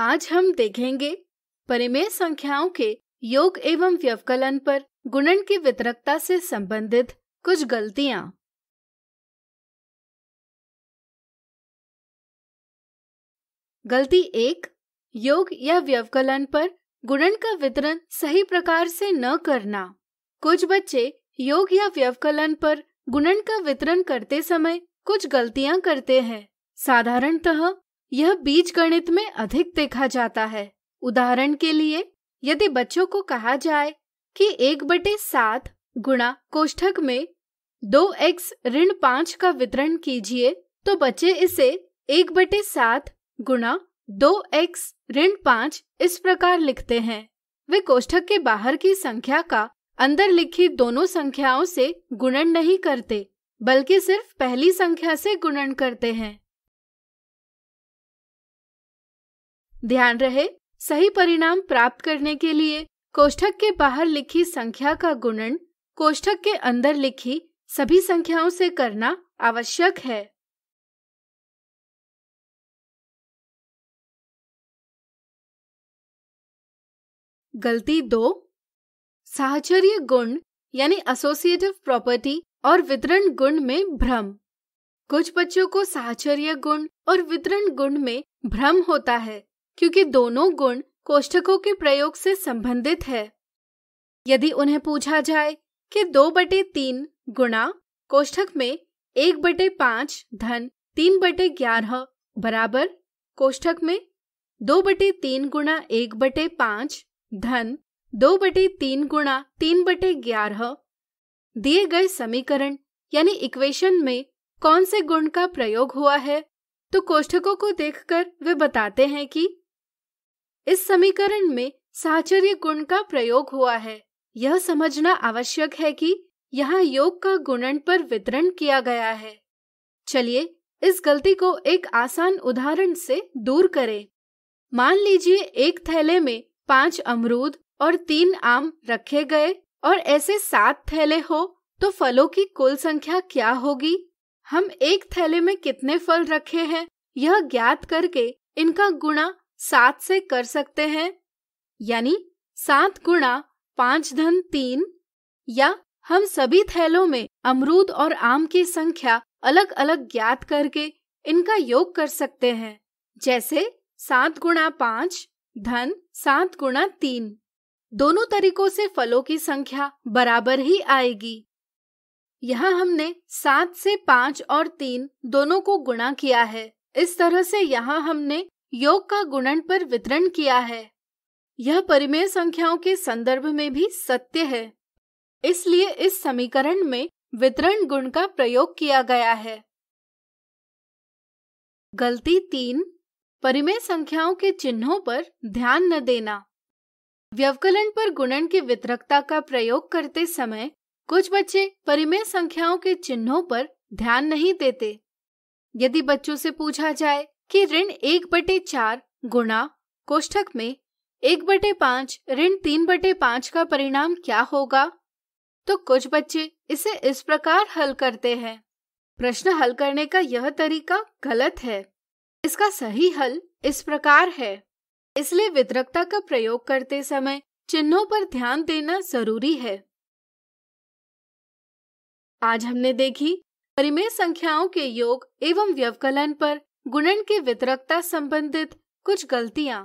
आज हम देखेंगे परिमेय संख्याओं के योग एवं व्यवकलन पर गुणन की वितरकता से संबंधित कुछ गलतियां गलती एक योग या व्यवकलन पर गुणन का वितरण सही प्रकार से न करना कुछ बच्चे योग या व्यवकलन पर गुणन का वितरण करते समय कुछ गलतियां करते हैं साधारणतः यह बीज गणित में अधिक देखा जाता है उदाहरण के लिए यदि बच्चों को कहा जाए कि एक बटे सात गुणा कोष्ठक में दो एक्स ऋण पांच का वितरण कीजिए तो बच्चे इसे एक बटे सात गुणा दो एक्स ऋण पांच इस प्रकार लिखते हैं वे कोष्ठक के बाहर की संख्या का अंदर लिखी दोनों संख्याओं से गुणन नहीं करते बल्कि सिर्फ पहली संख्या से गुणन करते हैं ध्यान रहे सही परिणाम प्राप्त करने के लिए कोष्ठक के बाहर लिखी संख्या का गुणन कोष्ठक के अंदर लिखी सभी संख्याओं से करना आवश्यक है गलती दो साहचर्य गुण यानी एसोसिएटिव प्रॉपर्टी और वितरण गुण में भ्रम कुछ बच्चों को साहचर्य गुण और वितरण गुण में भ्रम होता है क्योंकि दोनों गुण कोष्ठकों के प्रयोग से संबंधित है यदि उन्हें पूछा जाए कि दो बटे तीन गुणा कोष्ठक में एक बटे पांच धन तीन बटे ग्यारह बराबर कोष्ठक में दो बटे तीन गुणा एक बटे पांच धन दो बटे तीन गुणा तीन बटे ग्यारह दिए गए समीकरण यानी इक्वेशन में कौन से गुण का प्रयोग हुआ है तो कोष्ठकों को देखकर वे बताते हैं कि इस समीकरण में साचर्य गुण का प्रयोग हुआ है यह समझना आवश्यक है कि यहाँ योग का गुणन पर वितरण किया गया है चलिए इस गलती को एक आसान उदाहरण से दूर करें मान लीजिए एक थैले में पांच अमरूद और तीन आम रखे गए और ऐसे सात थैले हो तो फलों की कुल संख्या क्या होगी हम एक थैले में कितने फल रखे हैं यह ज्ञात करके इनका गुणा सात से कर सकते हैं यानी सात गुणा पांच धन तीन या हम सभी थैलों में अमरूद और आम की संख्या अलग अलग ज्ञात करके इनका योग कर सकते हैं जैसे सात गुणा पांच धन सात गुणा तीन दोनों तरीकों से फलों की संख्या बराबर ही आएगी यहाँ हमने सात से पांच और तीन दोनों को गुणा किया है इस तरह से यहाँ हमने योग का गुणन पर वितरण किया है यह परिमेय संख्याओं के संदर्भ में भी सत्य है इसलिए इस समीकरण में वितरण गुण का प्रयोग किया गया है गलती तीन परिमेय संख्याओं के चिन्हों पर ध्यान न देना व्यवकलन पर गुणन की वितरकता का प्रयोग करते समय कुछ बच्चे परिमेय संख्याओं के चिन्हों पर ध्यान नहीं देते यदि बच्चों से पूछा जाए कि ऋण एक बटे चार गुणा कोष्ठक में एक बटे पांच ऋण तीन बटे पांच का परिणाम क्या होगा तो कुछ बच्चे इसे इस प्रकार हल करते हैं प्रश्न हल करने का यह तरीका गलत है इसका सही हल इस प्रकार है इसलिए वितरकता का प्रयोग करते समय चिन्हों पर ध्यान देना जरूरी है आज हमने देखी परिमेय संख्याओं के योग एवं व्यवकलन पर गुणन के वितरकता संबंधित कुछ गलतियां